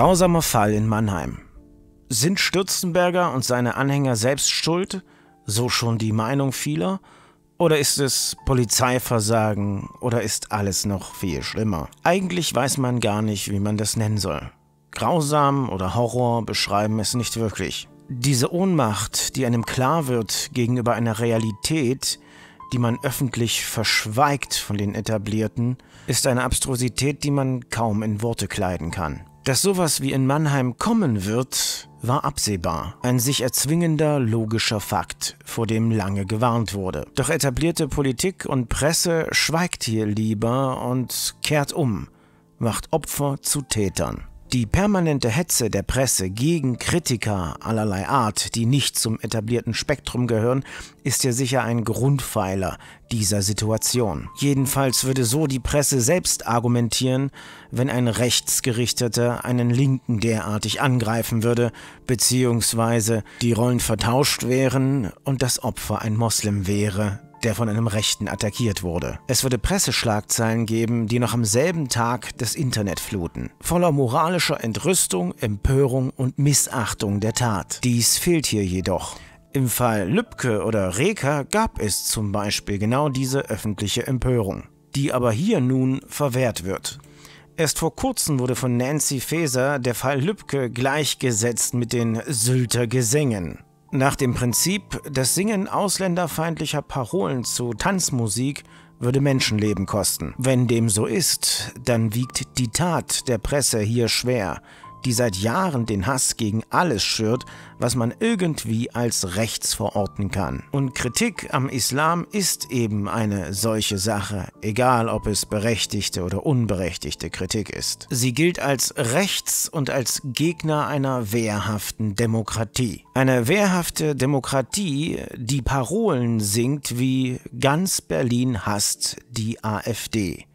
Grausamer Fall in Mannheim. Sind Stürzenberger und seine Anhänger selbst schuld, so schon die Meinung vieler, oder ist es Polizeiversagen oder ist alles noch viel schlimmer? Eigentlich weiß man gar nicht, wie man das nennen soll. Grausam oder Horror beschreiben es nicht wirklich. Diese Ohnmacht, die einem klar wird gegenüber einer Realität, die man öffentlich verschweigt von den Etablierten, ist eine Abstrusität, die man kaum in Worte kleiden kann. Dass sowas wie in Mannheim kommen wird, war absehbar. Ein sich erzwingender, logischer Fakt, vor dem lange gewarnt wurde. Doch etablierte Politik und Presse schweigt hier lieber und kehrt um, macht Opfer zu Tätern. Die permanente Hetze der Presse gegen Kritiker allerlei Art, die nicht zum etablierten Spektrum gehören, ist ja sicher ein Grundpfeiler dieser Situation. Jedenfalls würde so die Presse selbst argumentieren, wenn ein Rechtsgerichteter einen Linken derartig angreifen würde, beziehungsweise die Rollen vertauscht wären und das Opfer ein Moslem wäre der von einem Rechten attackiert wurde. Es würde Presseschlagzeilen geben, die noch am selben Tag das Internet fluten, voller moralischer Entrüstung, Empörung und Missachtung der Tat. Dies fehlt hier jedoch. Im Fall Lübcke oder Reker gab es zum Beispiel genau diese öffentliche Empörung, die aber hier nun verwehrt wird. Erst vor kurzem wurde von Nancy Faeser der Fall Lübcke gleichgesetzt mit den Sylter Gesängen. Nach dem Prinzip, das Singen ausländerfeindlicher Parolen zu Tanzmusik würde Menschenleben kosten. Wenn dem so ist, dann wiegt die Tat der Presse hier schwer die seit Jahren den Hass gegen alles schürt, was man irgendwie als rechts verorten kann. Und Kritik am Islam ist eben eine solche Sache, egal ob es berechtigte oder unberechtigte Kritik ist. Sie gilt als rechts und als Gegner einer wehrhaften Demokratie. Eine wehrhafte Demokratie, die Parolen singt wie ganz Berlin hasst die AfD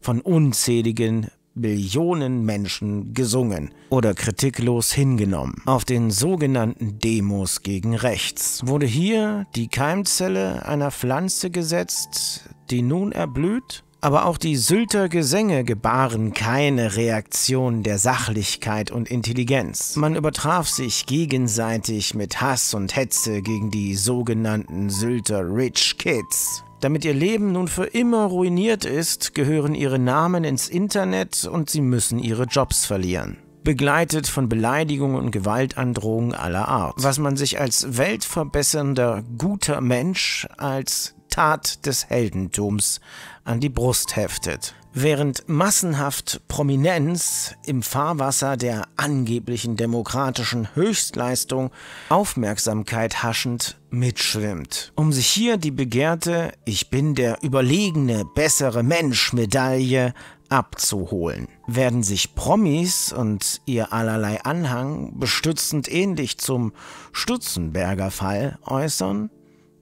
von unzähligen Millionen Menschen gesungen oder kritiklos hingenommen. Auf den sogenannten Demos gegen rechts wurde hier die Keimzelle einer Pflanze gesetzt, die nun erblüht aber auch die Sylter Gesänge gebaren keine Reaktion der Sachlichkeit und Intelligenz. Man übertraf sich gegenseitig mit Hass und Hetze gegen die sogenannten Sylter Rich Kids. Damit ihr Leben nun für immer ruiniert ist, gehören ihre Namen ins Internet und sie müssen ihre Jobs verlieren. Begleitet von Beleidigungen und Gewaltandrohungen aller Art. Was man sich als weltverbessernder, guter Mensch, als Tat des Heldentums an die Brust heftet. Während massenhaft Prominenz im Fahrwasser der angeblichen demokratischen Höchstleistung Aufmerksamkeit haschend mitschwimmt, um sich hier die begehrte Ich bin der überlegene, bessere Mensch Medaille abzuholen. Werden sich Promis und ihr allerlei Anhang bestützend ähnlich zum Stutzenberger Fall äußern?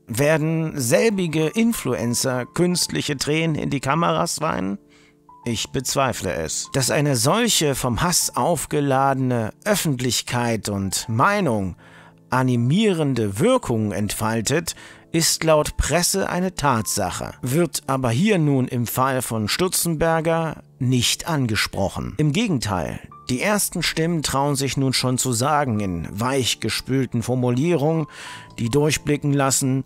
Werden selbige Influencer künstliche Tränen in die Kameras weinen? Ich bezweifle es. Dass eine solche vom Hass aufgeladene Öffentlichkeit und Meinung animierende Wirkung entfaltet, ist laut Presse eine Tatsache, wird aber hier nun im Fall von Stutzenberger nicht angesprochen. Im Gegenteil, die ersten Stimmen trauen sich nun schon zu sagen in weichgespülten Formulierungen, die durchblicken lassen,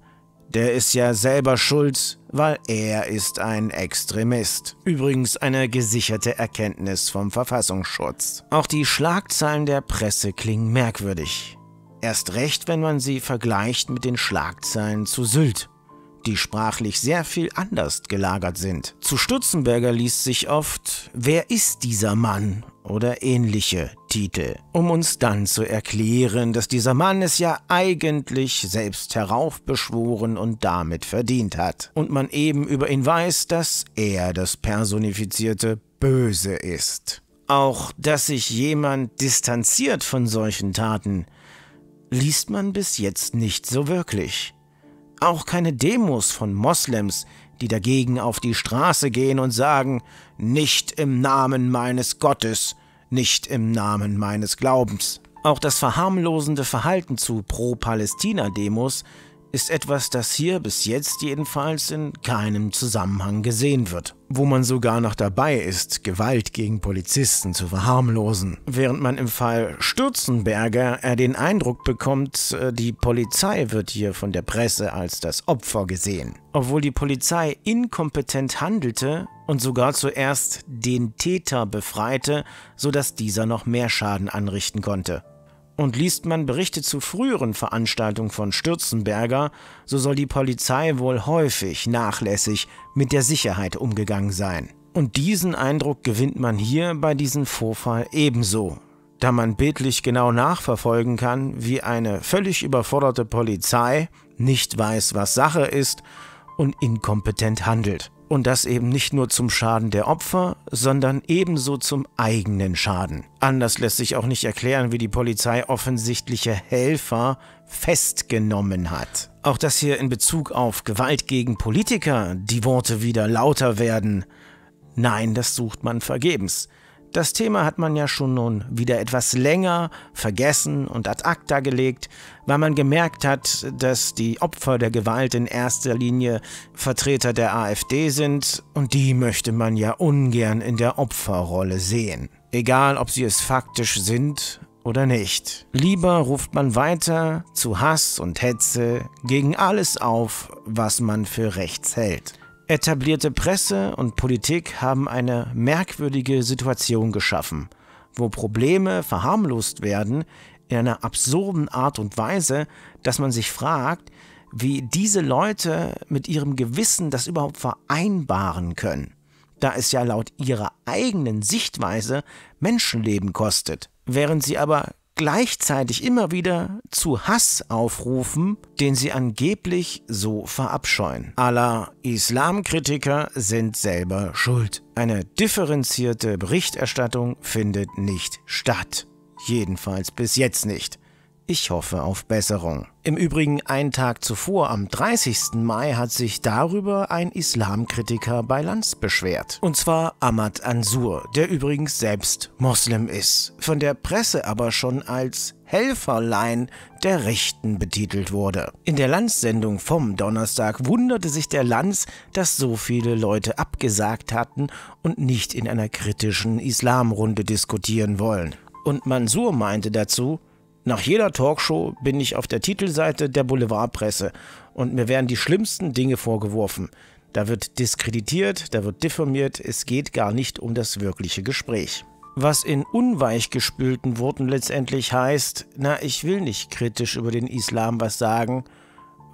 der ist ja selber schuld, weil er ist ein Extremist. Übrigens eine gesicherte Erkenntnis vom Verfassungsschutz. Auch die Schlagzeilen der Presse klingen merkwürdig. Erst recht, wenn man sie vergleicht mit den Schlagzeilen zu Sylt die sprachlich sehr viel anders gelagert sind. Zu Stutzenberger liest sich oft, wer ist dieser Mann? oder ähnliche Titel, um uns dann zu erklären, dass dieser Mann es ja eigentlich selbst heraufbeschworen und damit verdient hat, und man eben über ihn weiß, dass er das personifizierte Böse ist. Auch dass sich jemand distanziert von solchen Taten, liest man bis jetzt nicht so wirklich. Auch keine Demos von Moslems, die dagegen auf die Straße gehen und sagen, nicht im Namen meines Gottes, nicht im Namen meines Glaubens. Auch das verharmlosende Verhalten zu Pro-Palästina-Demos ist etwas, das hier bis jetzt jedenfalls in keinem Zusammenhang gesehen wird, wo man sogar noch dabei ist, Gewalt gegen Polizisten zu verharmlosen, während man im Fall Stürzenberger er den Eindruck bekommt, äh, die Polizei wird hier von der Presse als das Opfer gesehen, obwohl die Polizei inkompetent handelte und sogar zuerst den Täter befreite, sodass dieser noch mehr Schaden anrichten konnte und liest man Berichte zu früheren Veranstaltungen von Stürzenberger, so soll die Polizei wohl häufig nachlässig mit der Sicherheit umgegangen sein. Und diesen Eindruck gewinnt man hier bei diesem Vorfall ebenso, da man bildlich genau nachverfolgen kann, wie eine völlig überforderte Polizei nicht weiß, was Sache ist und inkompetent handelt. Und das eben nicht nur zum Schaden der Opfer, sondern ebenso zum eigenen Schaden. Anders lässt sich auch nicht erklären, wie die Polizei offensichtliche Helfer festgenommen hat. Auch dass hier in Bezug auf Gewalt gegen Politiker die Worte wieder lauter werden. Nein, das sucht man vergebens. Das Thema hat man ja schon nun wieder etwas länger vergessen und ad acta gelegt, weil man gemerkt hat, dass die Opfer der Gewalt in erster Linie Vertreter der AfD sind und die möchte man ja ungern in der Opferrolle sehen. Egal, ob sie es faktisch sind oder nicht. Lieber ruft man weiter zu Hass und Hetze gegen alles auf, was man für rechts hält. Etablierte Presse und Politik haben eine merkwürdige Situation geschaffen, wo Probleme verharmlost werden in einer absurden Art und Weise, dass man sich fragt, wie diese Leute mit ihrem Gewissen das überhaupt vereinbaren können, da es ja laut ihrer eigenen Sichtweise Menschenleben kostet, während sie aber gleichzeitig immer wieder zu Hass aufrufen, den sie angeblich so verabscheuen. Aller Islamkritiker sind selber schuld. Eine differenzierte Berichterstattung findet nicht statt. Jedenfalls bis jetzt nicht. Ich hoffe auf Besserung. Im Übrigen, einen Tag zuvor, am 30. Mai, hat sich darüber ein Islamkritiker bei Lanz beschwert. Und zwar Ahmad Ansur, der übrigens selbst Moslem ist, von der Presse aber schon als Helferlein der Rechten betitelt wurde. In der Lanz-Sendung vom Donnerstag wunderte sich der Lanz, dass so viele Leute abgesagt hatten und nicht in einer kritischen Islamrunde diskutieren wollen. Und Mansur meinte dazu, nach jeder Talkshow bin ich auf der Titelseite der Boulevardpresse und mir werden die schlimmsten Dinge vorgeworfen. Da wird diskreditiert, da wird diffamiert, es geht gar nicht um das wirkliche Gespräch. Was in unweichgespülten Worten letztendlich heißt, na, ich will nicht kritisch über den Islam was sagen,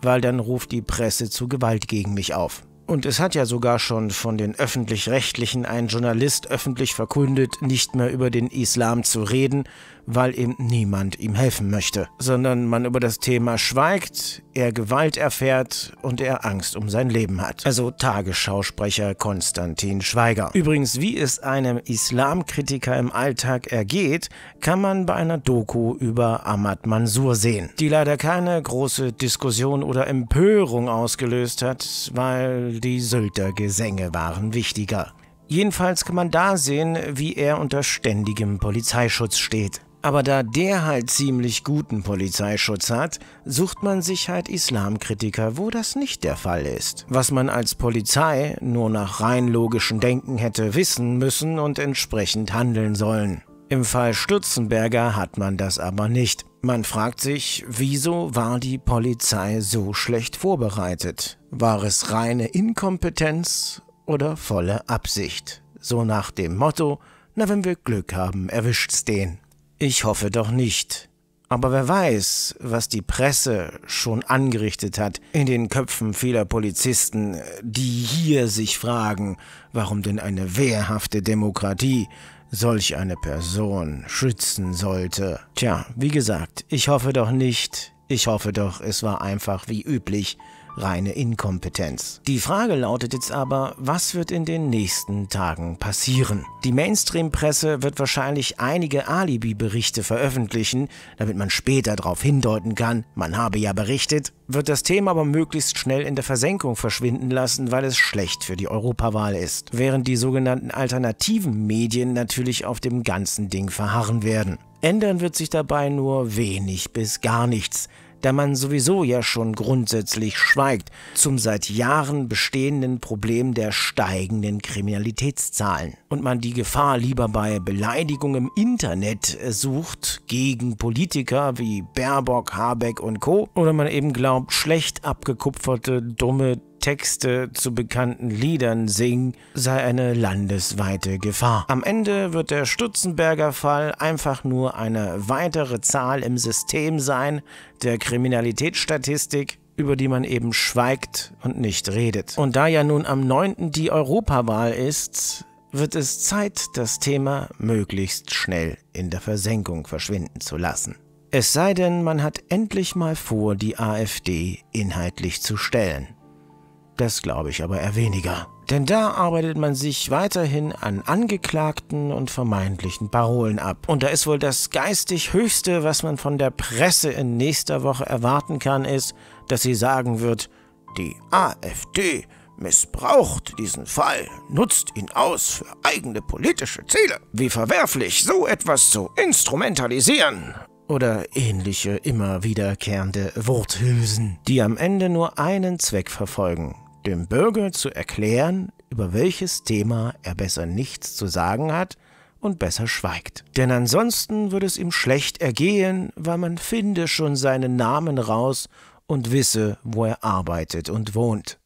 weil dann ruft die Presse zu Gewalt gegen mich auf. Und es hat ja sogar schon von den öffentlich-rechtlichen ein Journalist öffentlich verkündet, nicht mehr über den Islam zu reden, weil ihm niemand ihm helfen möchte, sondern man über das Thema schweigt, er Gewalt erfährt und er Angst um sein Leben hat. Also Tagesschausprecher Konstantin Schweiger. Übrigens, wie es einem Islamkritiker im Alltag ergeht, kann man bei einer Doku über Ahmad Mansur sehen, die leider keine große Diskussion oder Empörung ausgelöst hat, weil die Sylter Gesänge waren wichtiger. Jedenfalls kann man da sehen, wie er unter ständigem Polizeischutz steht. Aber da der halt ziemlich guten Polizeischutz hat, sucht man sich halt Islamkritiker, wo das nicht der Fall ist. Was man als Polizei nur nach rein logischem Denken hätte wissen müssen und entsprechend handeln sollen. Im Fall Stutzenberger hat man das aber nicht. Man fragt sich, wieso war die Polizei so schlecht vorbereitet? War es reine Inkompetenz oder volle Absicht? So nach dem Motto, na wenn wir Glück haben, erwischt's den. Ich hoffe doch nicht. Aber wer weiß, was die Presse schon angerichtet hat in den Köpfen vieler Polizisten, die hier sich fragen, warum denn eine wehrhafte Demokratie solch eine Person schützen sollte. Tja, wie gesagt, ich hoffe doch nicht, ich hoffe doch, es war einfach wie üblich reine Inkompetenz. Die Frage lautet jetzt aber, was wird in den nächsten Tagen passieren? Die Mainstream-Presse wird wahrscheinlich einige Alibi-Berichte veröffentlichen, damit man später darauf hindeuten kann, man habe ja berichtet, wird das Thema aber möglichst schnell in der Versenkung verschwinden lassen, weil es schlecht für die Europawahl ist, während die sogenannten alternativen Medien natürlich auf dem ganzen Ding verharren werden. Ändern wird sich dabei nur wenig bis gar nichts da man sowieso ja schon grundsätzlich schweigt zum seit Jahren bestehenden Problem der steigenden Kriminalitätszahlen und man die Gefahr lieber bei Beleidigung im Internet sucht gegen Politiker wie Baerbock, Habeck und Co. oder man eben glaubt, schlecht abgekupferte, dumme Texte zu bekannten Liedern singen, sei eine landesweite Gefahr. Am Ende wird der Stutzenberger Fall einfach nur eine weitere Zahl im System sein, der Kriminalitätsstatistik, über die man eben schweigt und nicht redet. Und da ja nun am 9. die Europawahl ist, wird es Zeit, das Thema möglichst schnell in der Versenkung verschwinden zu lassen. Es sei denn, man hat endlich mal vor, die AfD inhaltlich zu stellen. Das glaube ich aber eher weniger. Denn da arbeitet man sich weiterhin an Angeklagten und vermeintlichen Parolen ab. Und da ist wohl das geistig Höchste, was man von der Presse in nächster Woche erwarten kann, ist, dass sie sagen wird, die AfD missbraucht diesen Fall, nutzt ihn aus für eigene politische Ziele. Wie verwerflich, so etwas zu instrumentalisieren oder ähnliche immer wiederkehrende Worthülsen, die am Ende nur einen Zweck verfolgen, dem Bürger zu erklären, über welches Thema er besser nichts zu sagen hat und besser schweigt. Denn ansonsten würde es ihm schlecht ergehen, weil man finde schon seinen Namen raus und wisse, wo er arbeitet und wohnt.